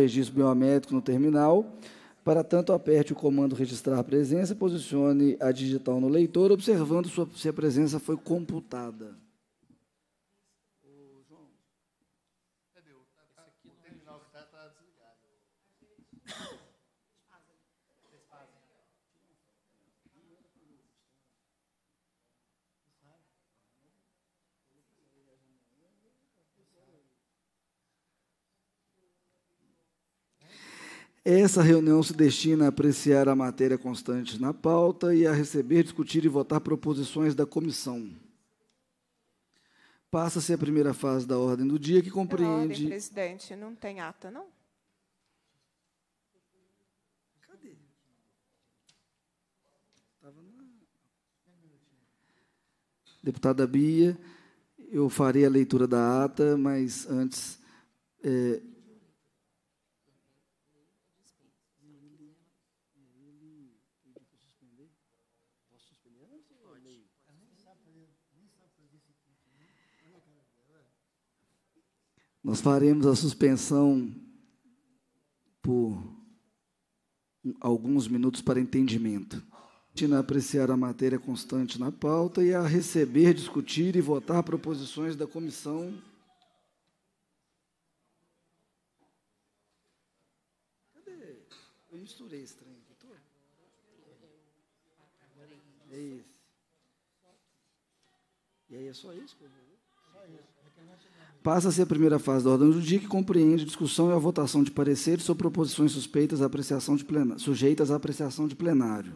registro biométrico no terminal. Para tanto, aperte o comando registrar presença, posicione a digital no leitor, observando sua, se a presença foi computada. Essa reunião se destina a apreciar a matéria constante na pauta e a receber, discutir e votar proposições da comissão. Passa-se a primeira fase da ordem do dia, que é compreende. ordem, presidente, não tem ata, não? Cadê? Estava na. Deputada Bia, eu farei a leitura da ata, mas antes. É, Nós faremos a suspensão por alguns minutos para entendimento. A apreciar a matéria constante na pauta e a receber, discutir e votar proposições da comissão. Cadê? Eu misturei esse trem aqui. É isso. E aí é só isso que eu vou. Passa-se a primeira fase da ordem do dia, que compreende a discussão e a votação de pareceres sobre proposições suspeitas à apreciação de plenário, sujeitas à apreciação de plenário.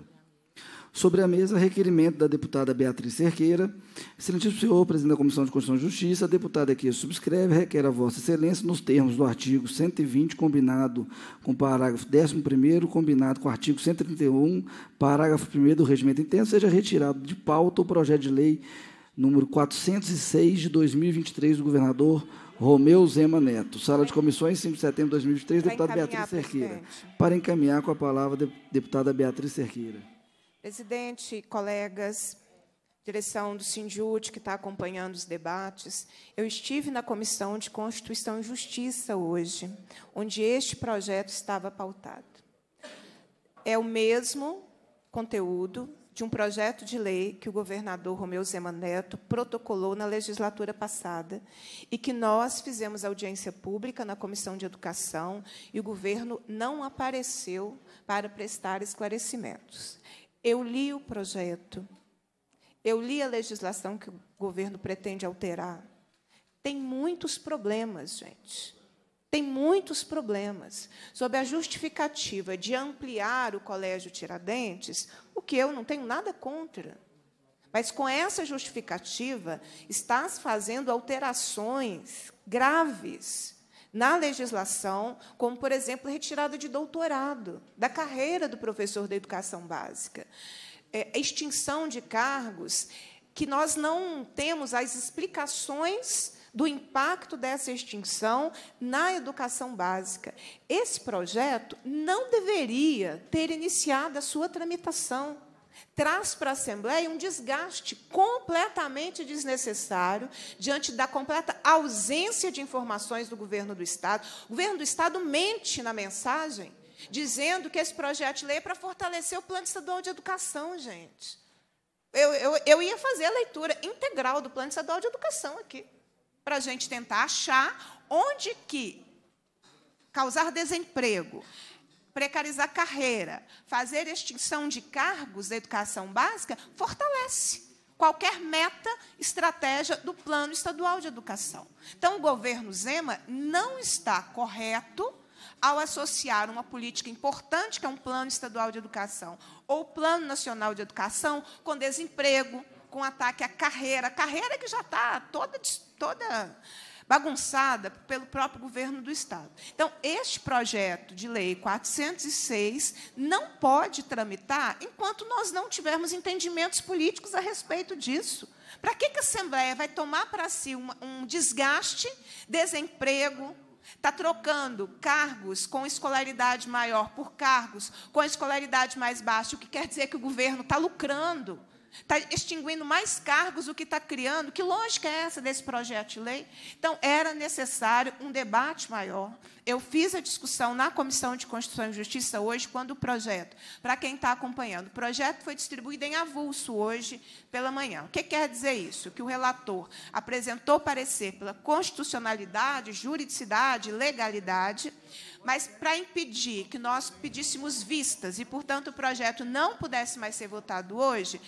Sobre a mesa, requerimento da deputada Beatriz Cerqueira. Excelentíssimo senhor, presidente da Comissão de Constituição e Justiça, a deputada que subscreve requer a vossa excelência nos termos do artigo 120, combinado com o parágrafo 11º, combinado com o artigo 131, parágrafo 1 do regimento interno, seja retirado de pauta o projeto de lei número 406 de 2023 do governador Romeu Zema Neto. Sala de comissões, 5 de setembro de 2023, deputada Beatriz Cerqueira. Para encaminhar com a palavra, deputada Beatriz Cerqueira. Presidente, colegas, direção do Sindiúte, que está acompanhando os debates, eu estive na Comissão de Constituição e Justiça hoje, onde este projeto estava pautado. É o mesmo conteúdo, de um projeto de lei que o governador Romeu Zema Neto protocolou na legislatura passada e que nós fizemos audiência pública na Comissão de Educação e o governo não apareceu para prestar esclarecimentos. Eu li o projeto, eu li a legislação que o governo pretende alterar. Tem muitos problemas, gente tem muitos problemas. Sob a justificativa de ampliar o Colégio Tiradentes, o que eu não tenho nada contra. Mas com essa justificativa, estás fazendo alterações graves na legislação, como, por exemplo, retirada de doutorado da carreira do professor da educação básica, é, extinção de cargos que nós não temos as explicações do impacto dessa extinção na educação básica. Esse projeto não deveria ter iniciado a sua tramitação traz para a Assembleia um desgaste completamente desnecessário diante da completa ausência de informações do governo do Estado. O governo do Estado mente na mensagem, dizendo que esse projeto de lei é para fortalecer o Plano Estadual de Educação, gente. Eu, eu, eu ia fazer a leitura integral do Plano Estadual de Educação aqui para a gente tentar achar onde que causar desemprego, precarizar carreira, fazer extinção de cargos da educação básica, fortalece qualquer meta, estratégia do plano estadual de educação. Então, o governo Zema não está correto ao associar uma política importante, que é um plano estadual de educação, ou plano nacional de educação, com desemprego, com ataque à carreira, carreira que já está toda, toda bagunçada pelo próprio governo do Estado. Então, este projeto de lei 406 não pode tramitar enquanto nós não tivermos entendimentos políticos a respeito disso. Para que, que a Assembleia vai tomar para si uma, um desgaste, desemprego, Está trocando cargos com escolaridade maior por cargos com escolaridade mais baixa, o que quer dizer que o governo está lucrando está extinguindo mais cargos do que está criando. Que lógica é essa desse projeto de lei? Então, era necessário um debate maior. Eu fiz a discussão na Comissão de Constituição e Justiça hoje, quando o projeto, para quem está acompanhando, o projeto foi distribuído em avulso hoje pela manhã. O que quer dizer isso? Que o relator apresentou parecer pela constitucionalidade, juridicidade, legalidade, mas para impedir que nós pedíssemos vistas e, portanto, o projeto não pudesse mais ser votado hoje,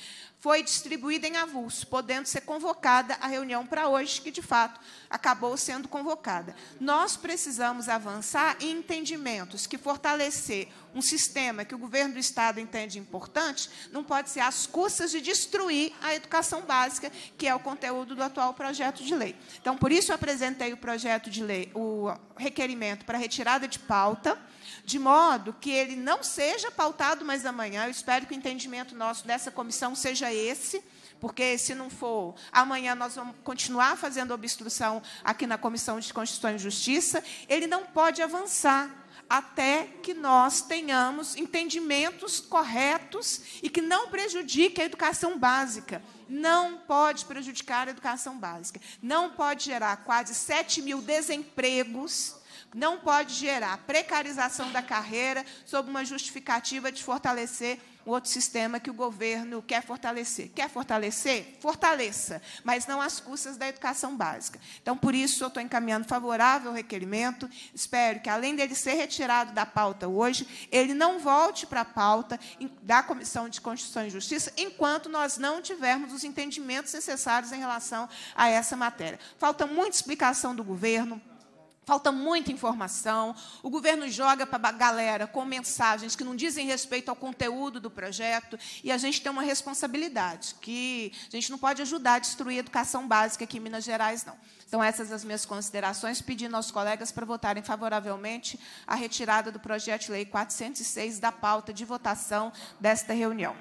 foi distribuída em avulso, podendo ser convocada a reunião para hoje, que de fato acabou sendo convocada. Nós precisamos avançar em entendimentos que fortalecer um sistema que o governo do Estado entende importante não pode ser às custas de destruir a educação básica, que é o conteúdo do atual projeto de lei. Então, por isso, eu apresentei o projeto de lei, o requerimento para retirada de pauta de modo que ele não seja pautado mais amanhã. Eu espero que o entendimento nosso dessa comissão seja esse porque se não for, amanhã nós vamos continuar fazendo obstrução aqui na Comissão de Constituição e Justiça, ele não pode avançar até que nós tenhamos entendimentos corretos e que não prejudique a educação básica. Não pode prejudicar a educação básica. Não pode gerar quase 7 mil desempregos não pode gerar precarização da carreira sob uma justificativa de fortalecer outro sistema que o governo quer fortalecer. Quer fortalecer? Fortaleça, mas não às custas da educação básica. Então, por isso, eu estou encaminhando favorável o requerimento. Espero que, além dele ser retirado da pauta hoje, ele não volte para a pauta da Comissão de Constituição e Justiça enquanto nós não tivermos os entendimentos necessários em relação a essa matéria. Falta muita explicação do governo, falta muita informação. O governo joga para a galera com mensagens que não dizem respeito ao conteúdo do projeto. E a gente tem uma responsabilidade, que a gente não pode ajudar a destruir a educação básica aqui em Minas Gerais, não. Então, essas as minhas considerações, pedindo aos colegas para votarem favoravelmente a retirada do projeto de lei 406 da pauta de votação desta reunião.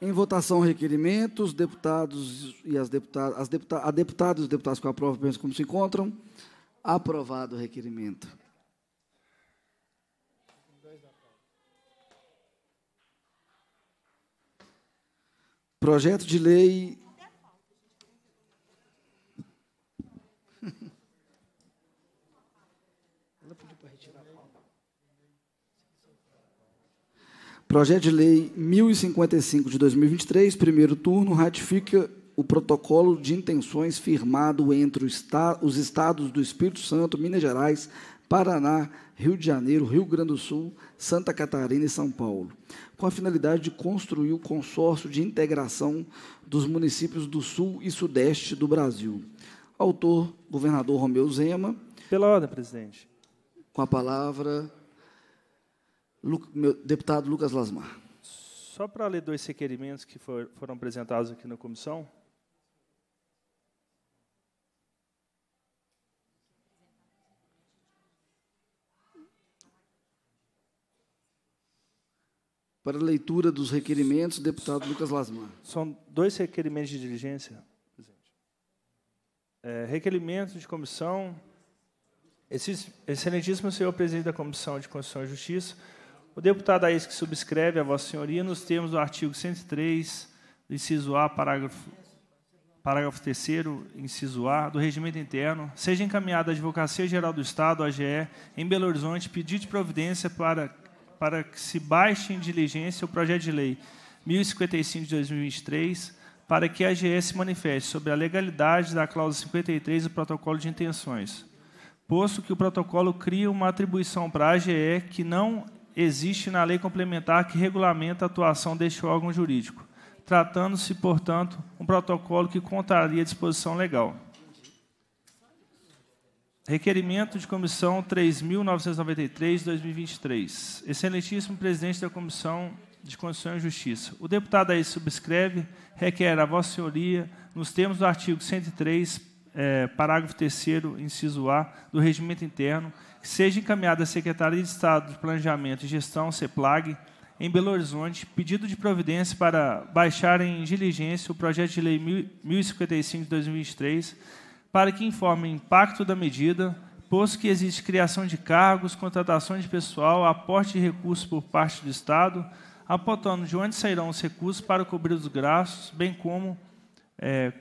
Em votação, requerimento. Os deputados e as deputadas, as deputa, a deputada e os deputados que aprovam, pensam como se encontram. Aprovado o requerimento. Projeto de lei Projeto de Lei 1055 de 2023, primeiro turno, ratifica o protocolo de intenções firmado entre os estados do Espírito Santo, Minas Gerais, Paraná, Rio de Janeiro, Rio Grande do Sul, Santa Catarina e São Paulo, com a finalidade de construir o consórcio de integração dos municípios do Sul e Sudeste do Brasil. Autor, governador Romeu Zema. Pela ordem, presidente. Com a palavra, meu deputado Lucas Lasmar. Só para ler dois requerimentos que for, foram apresentados aqui na comissão. Para a leitura dos requerimentos, deputado Lucas Lasmar. São dois requerimentos de diligência, presidente. É, requerimento de comissão. excelentíssimo senhor presidente da Comissão de Constituição e Justiça, o deputado a que subscreve a Vossa Senhoria nos termos do artigo 103, inciso A, parágrafo, parágrafo 3, inciso A, do Regimento Interno, seja encaminhada à Advocacia Geral do Estado, AGE, em Belo Horizonte, pedido de providência para, para que se baixe em diligência o projeto de lei 1055 de 2023, para que a AGE se manifeste sobre a legalidade da cláusula 53 do protocolo de intenções, posto que o protocolo cria uma atribuição para a AGE que não existe na lei complementar que regulamenta a atuação deste órgão jurídico, tratando-se, portanto, um protocolo que contraria a disposição legal. Requerimento de comissão 3.993-2023. Excelentíssimo presidente da Comissão de Constituição e Justiça. O deputado aí subscreve, requer a Vossa Senhoria, nos termos do artigo 103, é, eh, parágrafo 3, inciso A, do Regimento Interno, seja encaminhado à Secretaria de Estado de Planejamento e Gestão, CEPLAG, em Belo Horizonte, pedido de providência para baixar em diligência o projeto de lei 1055 de 2023, para que informe o impacto da medida, posto que existe criação de cargos, contratação de pessoal, aporte de recursos por parte do Estado, apontando de onde sairão os recursos para cobrir os gastos, bem como, é,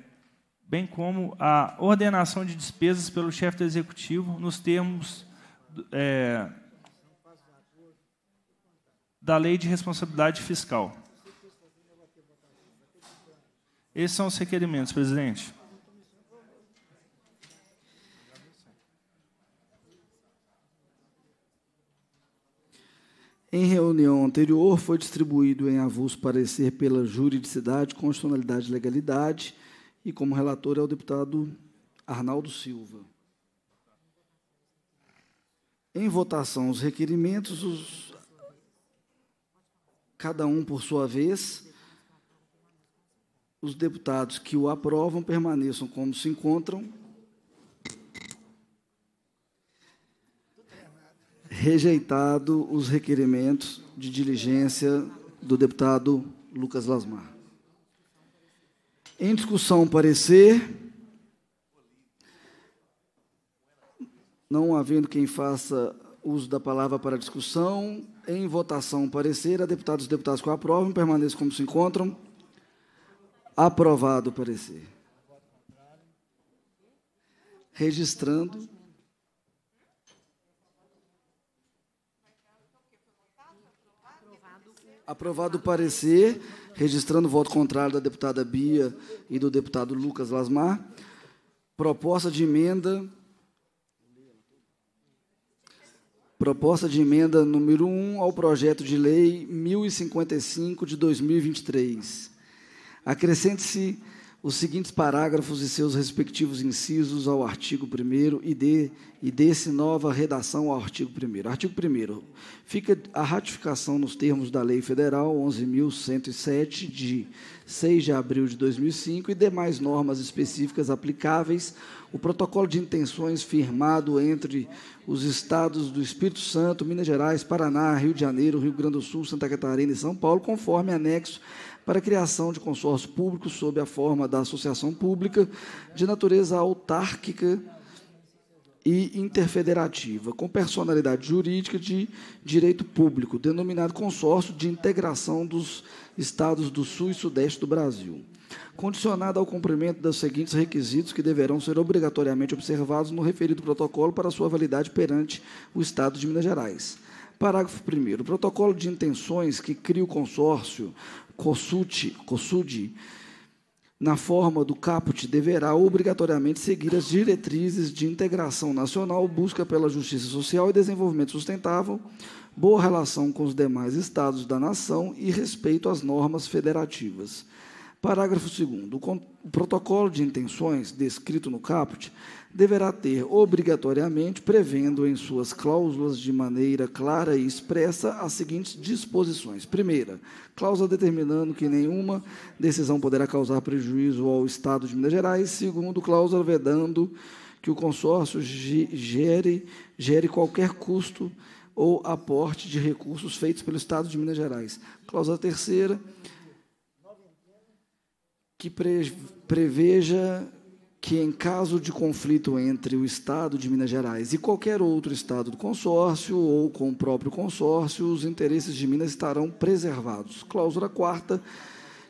bem como a ordenação de despesas pelo chefe do Executivo nos termos é, da lei de responsabilidade fiscal. Esses são os requerimentos, presidente. Em reunião anterior, foi distribuído em avulso parecer pela juridicidade, constitucionalidade e legalidade, e como relator é o deputado Arnaldo Silva. Em votação, os requerimentos, os, cada um por sua vez. Os deputados que o aprovam permaneçam como se encontram. Rejeitado os requerimentos de diligência do deputado Lucas Lasmar. Em discussão, parecer Não havendo quem faça uso da palavra para discussão, em votação parecer, a deputados e deputados que o aprovam, permaneçam como se encontram. Aprovado o parecer. Registrando. Aprovado o parecer, registrando o voto contrário da deputada Bia e do deputado Lucas Lasmar. Proposta de emenda Proposta de emenda número 1 ao projeto de lei 1055 de 2023. Acrescente-se os seguintes parágrafos e seus respectivos incisos ao artigo 1 e, de, e desse nova redação ao artigo 1. Artigo 1. Fica a ratificação nos termos da Lei Federal 11.107, de 6 de abril de 2005, e demais normas específicas aplicáveis, o protocolo de intenções firmado entre os estados do Espírito Santo, Minas Gerais, Paraná, Rio de Janeiro, Rio Grande do Sul, Santa Catarina e São Paulo, conforme anexo para a criação de consórcio público sob a forma da associação pública de natureza autárquica e interfederativa, com personalidade jurídica de direito público, denominado Consórcio de Integração dos Estados do Sul e Sudeste do Brasil, condicionado ao cumprimento dos seguintes requisitos que deverão ser obrigatoriamente observados no referido protocolo para sua validade perante o Estado de Minas Gerais. Parágrafo 1. O protocolo de intenções que cria o consórcio Kossuth, Kossuth na forma do caput, deverá obrigatoriamente seguir as diretrizes de integração nacional, busca pela justiça social e desenvolvimento sustentável, boa relação com os demais estados da nação e respeito às normas federativas. Parágrafo 2. O protocolo de intenções, descrito no caput, deverá ter, obrigatoriamente, prevendo em suas cláusulas de maneira clara e expressa, as seguintes disposições. Primeira, cláusula determinando que nenhuma decisão poderá causar prejuízo ao Estado de Minas Gerais. Segundo, cláusula vedando que o consórcio gere, gere qualquer custo ou aporte de recursos feitos pelo Estado de Minas Gerais. Cláusula terceira que preveja que, em caso de conflito entre o Estado de Minas Gerais e qualquer outro Estado do consórcio ou com o próprio consórcio, os interesses de Minas estarão preservados. Cláusula quarta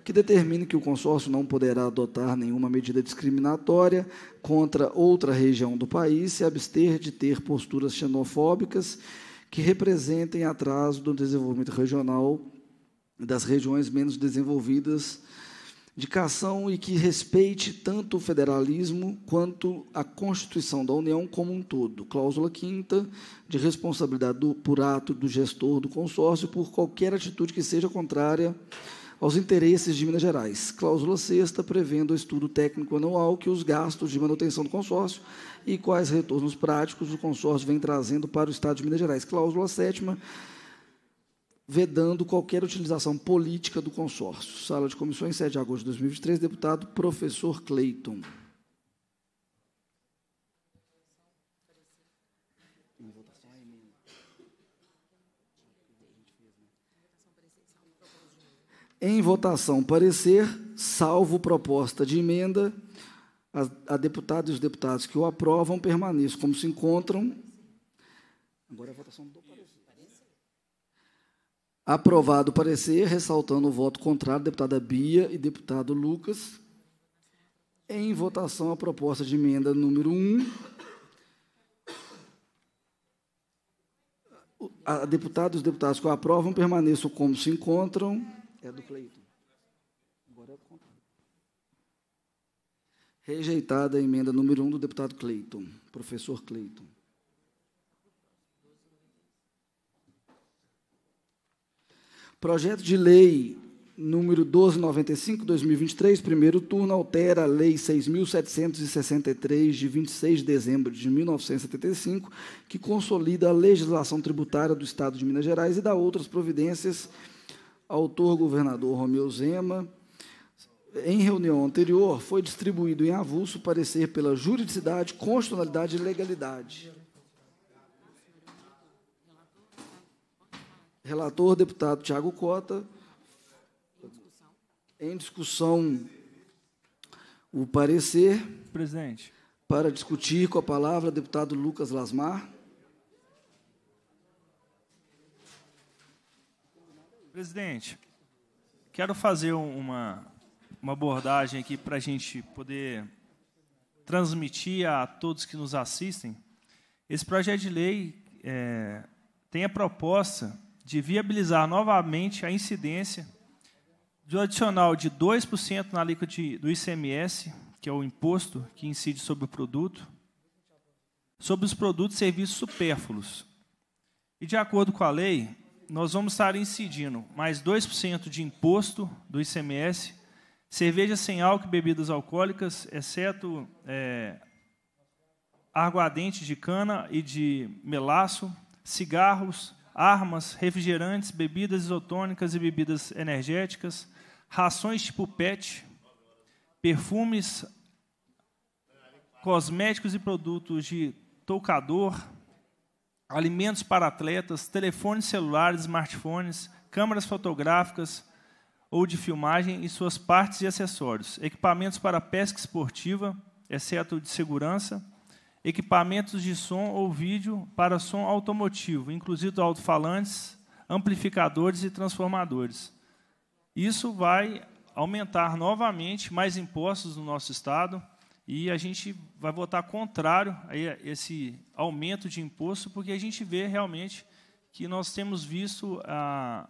que determine que o consórcio não poderá adotar nenhuma medida discriminatória contra outra região do país, se abster de ter posturas xenofóbicas que representem atraso do desenvolvimento regional das regiões menos desenvolvidas indicação e que respeite tanto o federalismo quanto a Constituição da União como um todo. Cláusula quinta de responsabilidade do, por ato do gestor do consórcio por qualquer atitude que seja contrária aos interesses de Minas Gerais. Cláusula sexta prevendo o estudo técnico anual que os gastos de manutenção do consórcio e quais retornos práticos o consórcio vem trazendo para o Estado de Minas Gerais. Cláusula sétima vedando qualquer utilização política do consórcio. Sala de comissões, 7 de agosto de 2023, deputado professor Cleiton. Em votação, parecer, salvo proposta de emenda, a, a deputada e os deputados que o aprovam permaneçam como se encontram. Agora é a votação do parecer. Aprovado o parecer, ressaltando o voto contrário, deputada Bia e deputado Lucas. Em votação, a proposta de emenda número 1. A deputada e os deputados que aprovam permaneçam como se encontram. É do Cleiton. Agora é contrário. Rejeitada a emenda número 1 do deputado Cleiton, professor Cleiton. Projeto de lei número 1295, 2023, primeiro turno, altera a Lei 6.763, de 26 de dezembro de 1975, que consolida a legislação tributária do Estado de Minas Gerais e dá outras providências. Autor, governador Romeu Zema. Em reunião anterior, foi distribuído em avulso parecer pela juridicidade, constitucionalidade e legalidade. Relator, deputado Tiago Cota. Em discussão, o parecer. Presidente. Para discutir com a palavra, deputado Lucas Lasmar. Presidente, quero fazer uma, uma abordagem aqui para a gente poder transmitir a todos que nos assistem. Esse projeto de lei é, tem a proposta de viabilizar novamente a incidência do adicional de 2% na alíquota de, do ICMS, que é o imposto que incide sobre o produto, sobre os produtos e serviços supérfluos. E, de acordo com a lei, nós vamos estar incidindo mais 2% de imposto do ICMS, cerveja sem álcool e bebidas alcoólicas, exceto é, aguardente de cana e de melaço, cigarros, armas, refrigerantes, bebidas isotônicas e bebidas energéticas, rações tipo PET, perfumes, cosméticos e produtos de toucador, alimentos para atletas, telefones celulares, smartphones, câmeras fotográficas ou de filmagem e suas partes e acessórios, equipamentos para pesca esportiva, exceto de segurança, equipamentos de som ou vídeo para som automotivo, inclusive alto-falantes, amplificadores e transformadores. Isso vai aumentar novamente mais impostos no nosso Estado e a gente vai votar contrário a esse aumento de imposto, porque a gente vê realmente que nós temos visto ah,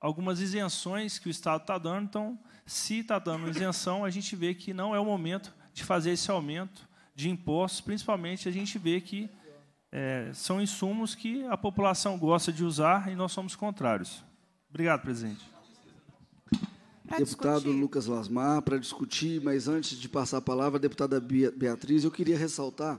algumas isenções que o Estado está dando. Então, se está dando isenção, a gente vê que não é o momento de fazer esse aumento de impostos, principalmente a gente vê que é, são insumos que a população gosta de usar e nós somos contrários. Obrigado, presidente. Pra deputado discutir. Lucas Lasmar, para discutir, mas antes de passar a palavra, deputada Beatriz, eu queria ressaltar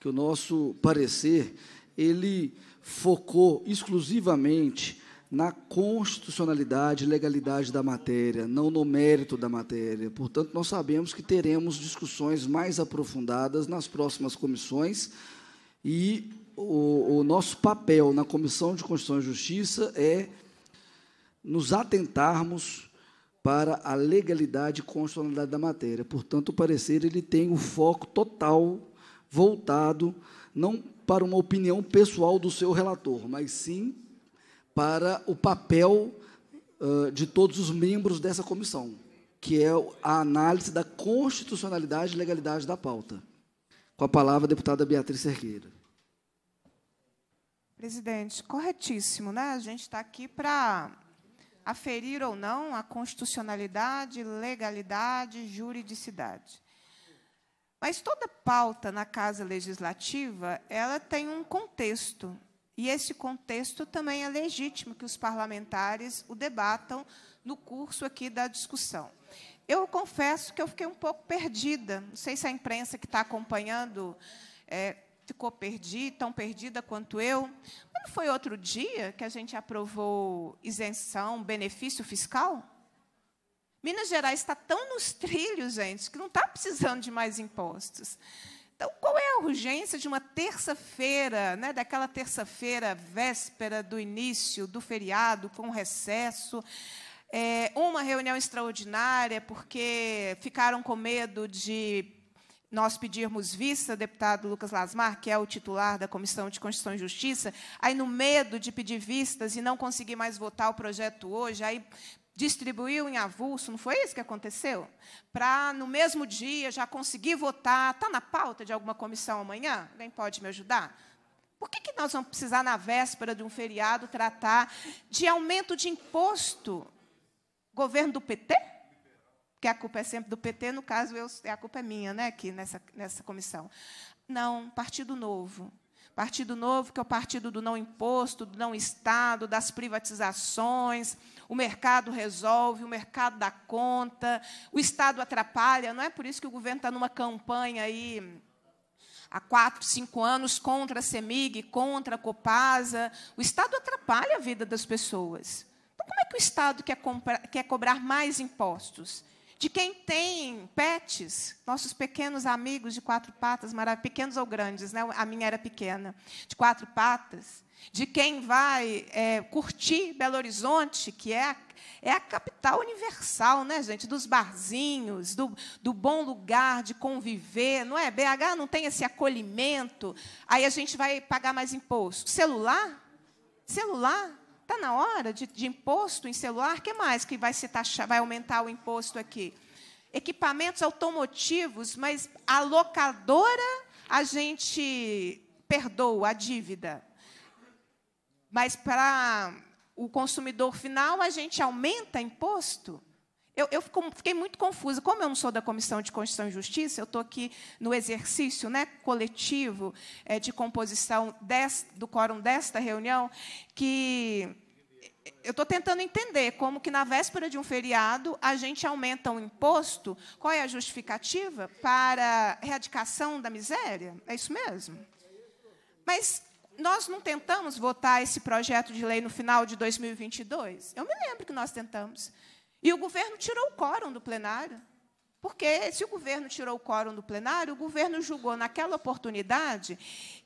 que o nosso parecer ele focou exclusivamente na constitucionalidade e legalidade da matéria, não no mérito da matéria. Portanto, nós sabemos que teremos discussões mais aprofundadas nas próximas comissões e o, o nosso papel na Comissão de Constituição e Justiça é nos atentarmos para a legalidade e constitucionalidade da matéria. Portanto, o parecer ele tem o um foco total voltado não para uma opinião pessoal do seu relator, mas sim para o papel uh, de todos os membros dessa comissão, que é a análise da constitucionalidade e legalidade da pauta. Com a palavra, a deputada Beatriz Cerqueira. Presidente, corretíssimo, né? A gente está aqui para aferir ou não a constitucionalidade, legalidade, juridicidade. Mas toda pauta na Casa Legislativa, ela tem um contexto, e esse contexto também é legítimo que os parlamentares o debatam no curso aqui da discussão. Eu confesso que eu fiquei um pouco perdida. Não sei se a imprensa que está acompanhando é, ficou perdida, tão perdida quanto eu. Mas não foi outro dia que a gente aprovou isenção, benefício fiscal? Minas Gerais está tão nos trilhos, gente, que não está precisando de mais impostos. Qual é a urgência de uma terça-feira, né, daquela terça-feira véspera do início do feriado, com recesso? É, uma reunião extraordinária, porque ficaram com medo de nós pedirmos vista, deputado Lucas Lasmar, que é o titular da Comissão de Constituição e Justiça, aí no medo de pedir vistas e não conseguir mais votar o projeto hoje, aí distribuiu em avulso, não foi isso que aconteceu? Para, no mesmo dia, já conseguir votar, está na pauta de alguma comissão amanhã? Alguém pode me ajudar? Por que, que nós vamos precisar, na véspera de um feriado, tratar de aumento de imposto? Governo do PT? Porque a culpa é sempre do PT, no caso, eu, é a culpa é minha, né, aqui nessa, nessa comissão. Não, Partido Novo, Partido Novo, que é o partido do não imposto, do não Estado, das privatizações. O mercado resolve, o mercado dá conta, o Estado atrapalha. Não é por isso que o governo está numa campanha aí há quatro, cinco anos contra a CEMIG, contra a Copasa. O Estado atrapalha a vida das pessoas. Então, como é que o Estado quer, comprar, quer cobrar mais impostos? de quem tem pets, nossos pequenos amigos de quatro patas, pequenos ou grandes, né? a minha era pequena, de quatro patas, de quem vai é, curtir Belo Horizonte, que é a, é a capital universal, né, gente? Dos barzinhos, do, do bom lugar de conviver, não é? BH não tem esse acolhimento, aí a gente vai pagar mais imposto. Celular? Celular? Está na hora de, de, imposto em celular? O que mais que vai se taxar, vai aumentar o imposto aqui? Equipamentos automotivos, mas a locadora a gente perdoa a dívida. Mas para o consumidor final a gente aumenta imposto? Eu, eu fico, fiquei muito confusa. Como eu não sou da Comissão de Constituição e Justiça, eu estou aqui no exercício né, coletivo é, de composição des, do quórum desta reunião, que eu estou tentando entender como que na véspera de um feriado a gente aumenta um imposto. Qual é a justificativa para a erradicação da miséria? É isso mesmo? Mas nós não tentamos votar esse projeto de lei no final de 2022? Eu me lembro que nós tentamos. E o governo tirou o quórum do plenário. Porque se o governo tirou o quórum do plenário, o governo julgou naquela oportunidade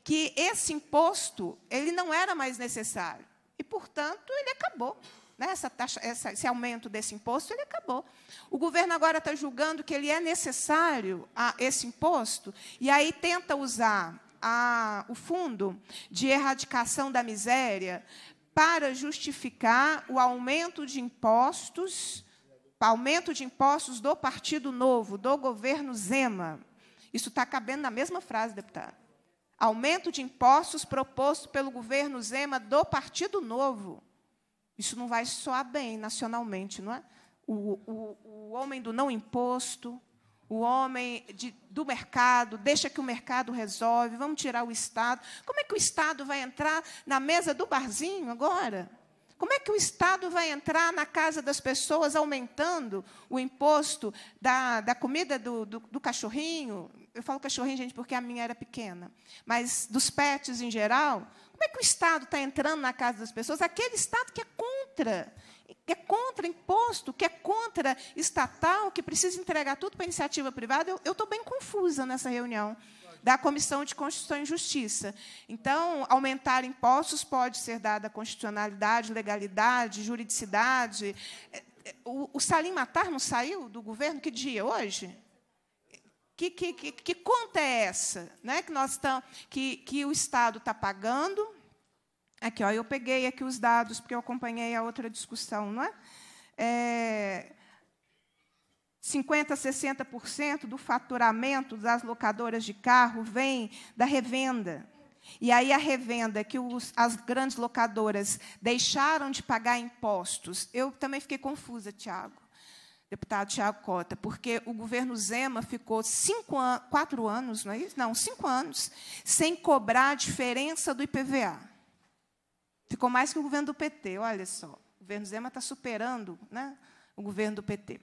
que esse imposto ele não era mais necessário. E, portanto, ele acabou. Né? Essa taxa, esse aumento desse imposto ele acabou. O governo agora está julgando que ele é necessário a esse imposto e aí tenta usar a, o fundo de erradicação da miséria para justificar o aumento de impostos aumento de impostos do Partido Novo, do governo Zema. Isso está cabendo na mesma frase, deputado. Aumento de impostos proposto pelo governo Zema do Partido Novo. Isso não vai soar bem nacionalmente, não é? O, o, o homem do não imposto, o homem de, do mercado, deixa que o mercado resolve, vamos tirar o Estado. Como é que o Estado vai entrar na mesa do barzinho agora? Como é que o Estado vai entrar na casa das pessoas aumentando o imposto da, da comida do, do, do cachorrinho? Eu falo cachorrinho, gente, porque a minha era pequena. Mas dos pets em geral, como é que o Estado está entrando na casa das pessoas? Aquele Estado que é contra que é contra imposto, que é contra estatal, que precisa entregar tudo para a iniciativa privada, eu estou bem confusa nessa reunião da Comissão de Constituição e Justiça. Então, aumentar impostos pode ser dada constitucionalidade, legalidade, juridicidade. É, é, o, o Salim Matar não saiu do governo? Que dia? Hoje? Que, que, que, que conta é essa né, que, nós tam, que, que o Estado está pagando? Aqui, ó, eu peguei aqui os dados, porque eu acompanhei a outra discussão, não é? é 50%, 60% do faturamento das locadoras de carro vem da revenda. E aí a revenda que os, as grandes locadoras deixaram de pagar impostos. Eu também fiquei confusa, Tiago, deputado Tiago Cota, porque o governo Zema ficou cinco an quatro anos, não é isso? Não, cinco anos, sem cobrar a diferença do IPVA. Ficou mais que o governo do PT, olha só. O governo Zema está superando, né? o governo do PT.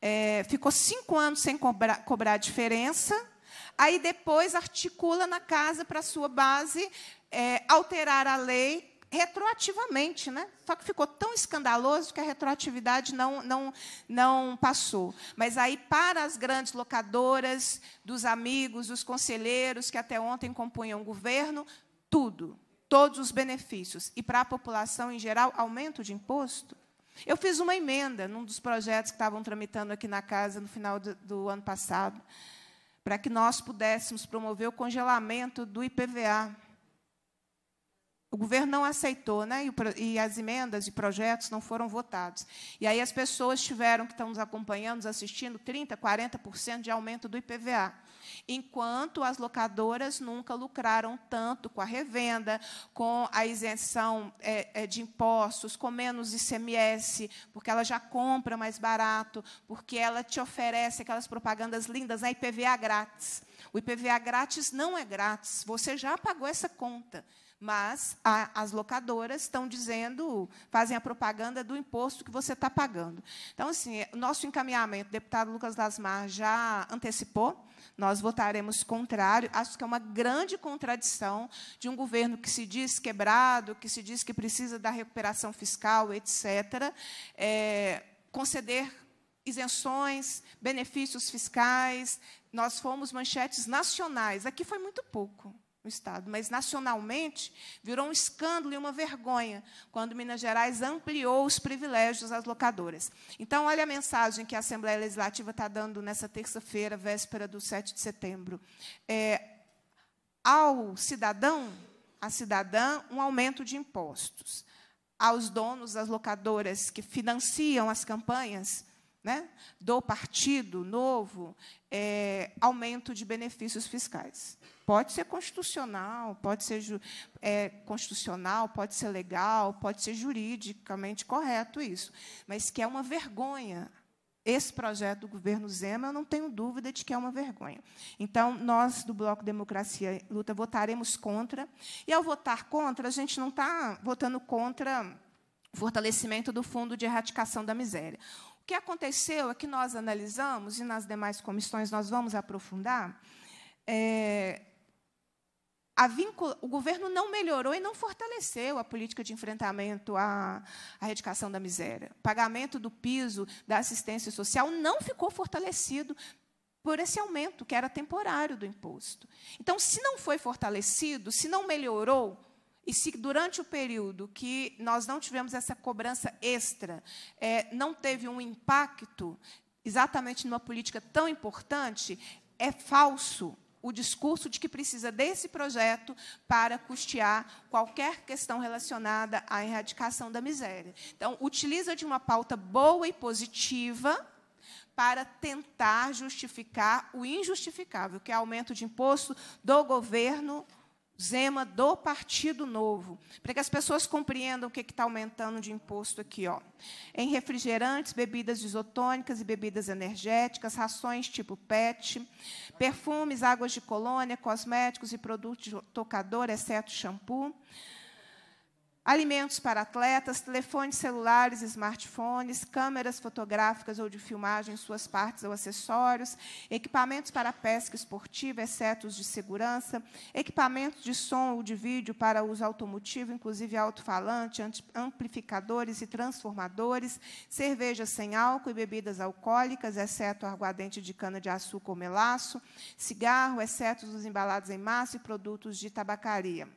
É, ficou cinco anos sem cobrar, cobrar diferença, aí depois articula na casa para a sua base é, alterar a lei retroativamente, né? Só que ficou tão escandaloso que a retroatividade não, não, não passou. Mas aí para as grandes locadoras, dos amigos, dos conselheiros que até ontem compunham o governo, tudo, todos os benefícios. E para a população em geral, aumento de imposto eu fiz uma emenda num dos projetos que estavam tramitando aqui na casa no final do, do ano passado, para que nós pudéssemos promover o congelamento do IPVA. O governo não aceitou, né? E, e as emendas e projetos não foram votados. E aí as pessoas tiveram, que estão nos acompanhando, nos assistindo, 30%, 40% de aumento do IPVA enquanto as locadoras nunca lucraram tanto com a revenda, com a isenção é, é de impostos, com menos ICMS, porque ela já compra mais barato, porque ela te oferece aquelas propagandas lindas, né? IPVA grátis. O IPVA grátis não é grátis, você já pagou essa conta. Mas a, as locadoras estão dizendo, fazem a propaganda do imposto que você está pagando. Então, assim, nosso encaminhamento, o deputado Lucas Lasmar já antecipou, nós votaremos contrário. Acho que é uma grande contradição de um governo que se diz quebrado, que se diz que precisa da recuperação fiscal, etc., é, conceder isenções, benefícios fiscais. Nós fomos manchetes nacionais. Aqui foi muito pouco no Estado, mas nacionalmente virou um escândalo e uma vergonha quando Minas Gerais ampliou os privilégios às locadoras. Então, olha a mensagem que a Assembleia Legislativa está dando nessa terça-feira, véspera do 7 de setembro. É, ao cidadão, a cidadã, um aumento de impostos. Aos donos, das locadoras que financiam as campanhas, né, do partido novo é, aumento de benefícios fiscais. Pode ser constitucional, pode ser é, constitucional, pode ser legal, pode ser juridicamente correto isso, mas que é uma vergonha. Esse projeto do governo Zema, eu não tenho dúvida de que é uma vergonha. Então, nós do Bloco Democracia e Luta votaremos contra. E ao votar contra, a gente não está votando contra fortalecimento do Fundo de Erradicação da Miséria que aconteceu é que nós analisamos, e nas demais comissões nós vamos aprofundar, é, o governo não melhorou e não fortaleceu a política de enfrentamento à, à erradicação da miséria. O pagamento do piso da assistência social não ficou fortalecido por esse aumento, que era temporário do imposto. Então, se não foi fortalecido, se não melhorou, e se durante o período que nós não tivemos essa cobrança extra, é, não teve um impacto exatamente numa política tão importante, é falso o discurso de que precisa desse projeto para custear qualquer questão relacionada à erradicação da miséria. Então, utiliza de uma pauta boa e positiva para tentar justificar o injustificável, que é aumento de imposto do governo Zema do Partido Novo, para que as pessoas compreendam o que está aumentando de imposto aqui. Ó. Em refrigerantes, bebidas isotônicas e bebidas energéticas, rações tipo PET, perfumes, águas de colônia, cosméticos e produtos de tocador, exceto shampoo alimentos para atletas, telefones celulares, smartphones, câmeras fotográficas ou de filmagem, suas partes ou acessórios, equipamentos para pesca esportiva, exceto os de segurança, equipamentos de som ou de vídeo para uso automotivo, inclusive alto-falante, amplificadores e transformadores, cervejas sem álcool e bebidas alcoólicas, exceto aguardente de cana-de-açúcar ou melaço, cigarro, exceto os embalados em massa e produtos de tabacaria.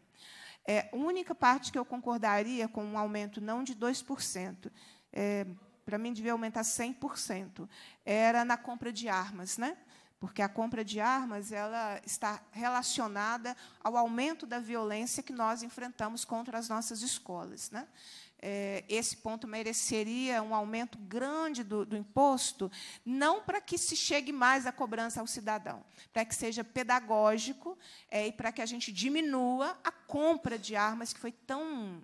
É, a única parte que eu concordaria com um aumento não de 2%, é, para mim devia aumentar 100%, era na compra de armas, né? porque a compra de armas ela está relacionada ao aumento da violência que nós enfrentamos contra as nossas escolas. Né? é, esse ponto mereceria um aumento grande do, do imposto, não para que se chegue mais a cobrança ao cidadão, para que seja pedagógico é, e para que a gente diminua a compra de armas que foi tão,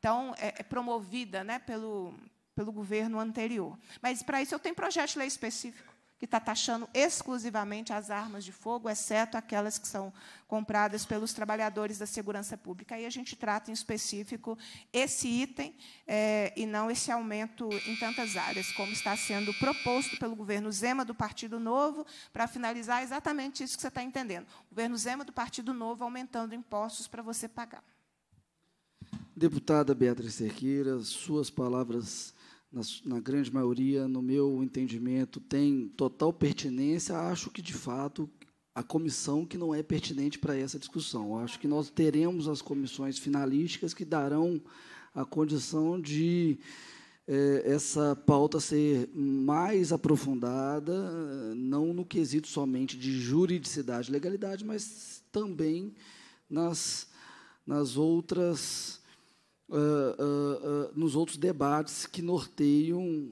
tão é, promovida né, pelo, pelo governo anterior. Mas, para isso, eu tenho projeto de lei específico que está taxando exclusivamente as armas de fogo, exceto aquelas que são compradas pelos trabalhadores da segurança pública. Aí a gente trata em específico esse item é, e não esse aumento em tantas áreas, como está sendo proposto pelo governo Zema do Partido Novo, para finalizar exatamente isso que você está entendendo. O governo Zema do Partido Novo aumentando impostos para você pagar. Deputada Beatriz Cerqueira, suas palavras na, na, grande maioria, no meu entendimento, tem total pertinência, acho que, de fato, a comissão que não é pertinente para essa discussão. acho que nós teremos as comissões finalísticas que darão a condição de eh, essa pauta ser mais aprofundada, não no quesito somente de juridicidade e legalidade, mas também nas, nas outras uh, uh, nos outros debates que norteiam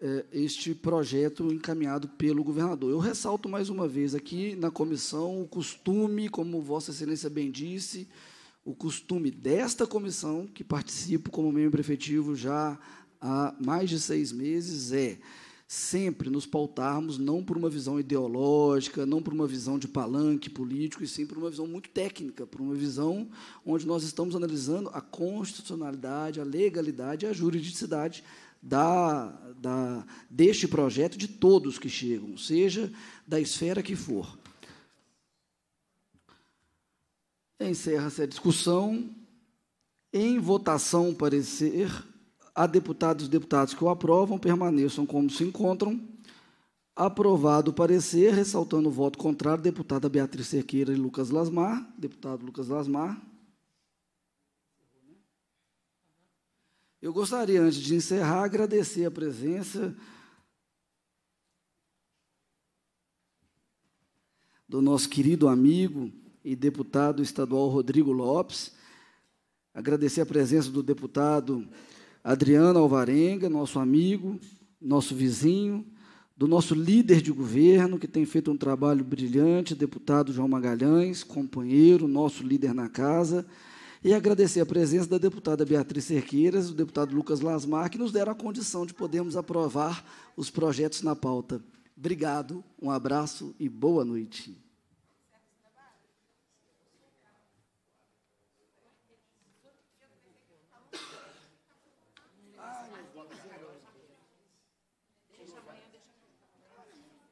eh, este projeto encaminhado pelo governador. Eu ressalto mais uma vez aqui na comissão o costume, como Vossa Excelência bem disse, o costume desta comissão, que participo como membro efetivo já há mais de seis meses, é sempre nos pautarmos não por uma visão ideológica, não por uma visão de palanque político, e sim por uma visão muito técnica, por uma visão onde nós estamos analisando a constitucionalidade, a legalidade e a juridicidade da, da, deste projeto de todos que chegam, seja da esfera que for. Encerra-se a discussão. Em votação, parecer a deputados e deputados que o aprovam permaneçam como se encontram. Aprovado o parecer, ressaltando o voto contrário, deputada Beatriz Cerqueira e Lucas Lasmar. Deputado Lucas Lasmar. Eu gostaria, antes de encerrar, agradecer a presença do nosso querido amigo e deputado estadual Rodrigo Lopes, agradecer a presença do deputado Adriano Alvarenga, nosso amigo, nosso vizinho, do nosso líder de governo, que tem feito um trabalho brilhante, deputado João Magalhães, companheiro, nosso líder na casa, e agradecer a presença da deputada Beatriz Cerqueiras, do deputado Lucas Lasmar, que nos deram a condição de podermos aprovar os projetos na pauta. Obrigado, um abraço e boa noite.